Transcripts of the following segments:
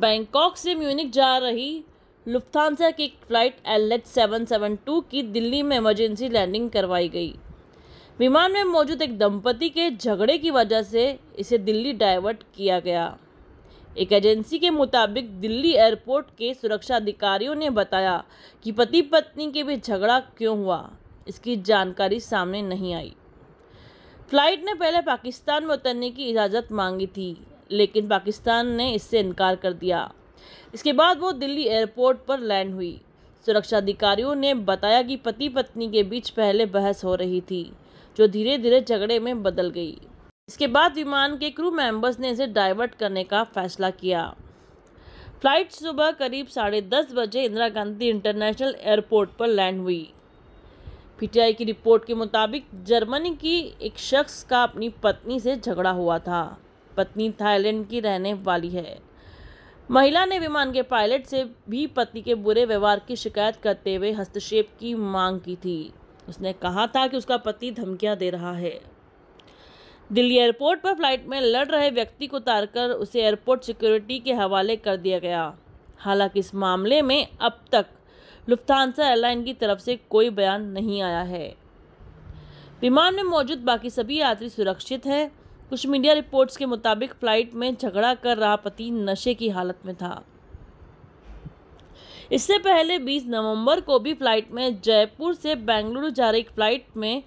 Bangkok से Munich जा रही लुफ्थानसा की flight L H seven seven two की दिल्ली में इमरजेंसी लैंडिंग करवाई गई विमान में मौजूद एक दंपति के झगड़े की वजह से इसे दिल्ली डाइवर्ट किया गया एक एजेंसी के मुताबिक दिल्ली एयरपोर्ट के सुरक्षा अधिकारियों ने बताया कि पति पत्नी के बीच झगड़ा क्यों हुआ इसकी जानकारी सामने नहीं आई फ्लाइट ने पहले पाकिस्तान में उतरने की इजाज़त मांगी थी लेकिन पाकिस्तान ने इससे इनकार कर दिया इसके बाद वो दिल्ली एयरपोर्ट पर लैंड हुई सुरक्षा अधिकारियों ने बताया कि पति पत्नी के बीच पहले बहस हो रही थी जो धीरे धीरे झगड़े में बदल गई इसके बाद विमान के क्रू मेंबर्स ने इसे डाइवर्ट करने का फैसला किया फ्लाइट सुबह करीब साढ़े दस बजे इंदिरा गांधी इंटरनेशनल एयरपोर्ट पर लैंड हुई पीटीआई की रिपोर्ट के मुताबिक जर्मनी की एक शख्स का अपनी पत्नी से झगड़ा हुआ था पत्नी थाईलैंड की रहने वाली है महिला ने विमान के पायलट से भी पति के बुरे व्यवहार की शिकायत करते हुए हस्तक्षेप की मांग की थी उसने कहा था कि उसका पति धमकियां दे रहा है दिल्ली एयरपोर्ट पर फ्लाइट में लड़ रहे व्यक्ति को उतारकर उसे एयरपोर्ट सिक्योरिटी के हवाले कर दिया गया हालांकि इस मामले में अब तक लुफ्तानसा एयरलाइन की तरफ से कोई बयान नहीं आया है विमान में मौजूद बाकी सभी यात्री सुरक्षित हैं कुछ मीडिया रिपोर्ट्स के मुताबिक फ्लाइट में झगड़ा कर रहा पति नशे की हालत में था इससे पहले 20 नवंबर को भी फ्लाइट में जयपुर से बेंगलुरु जा रही फ्लाइट में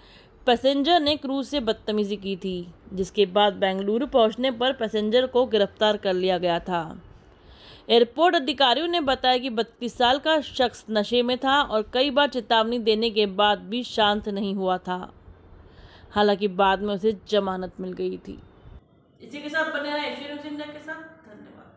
पैसेंजर ने क्रूज से बदतमीजी की थी जिसके बाद बेंगलुरु पहुंचने पर पैसेंजर को गिरफ्तार कर लिया गया था एयरपोर्ट अधिकारियों ने बताया कि बत्तीस साल का शख्स नशे में था और कई बार चेतावनी देने के बाद भी शांत नहीं हुआ था हालांकि बाद में उसे जमानत मिल गई थी इसी के साथ बने रहे के साथ धन्यवाद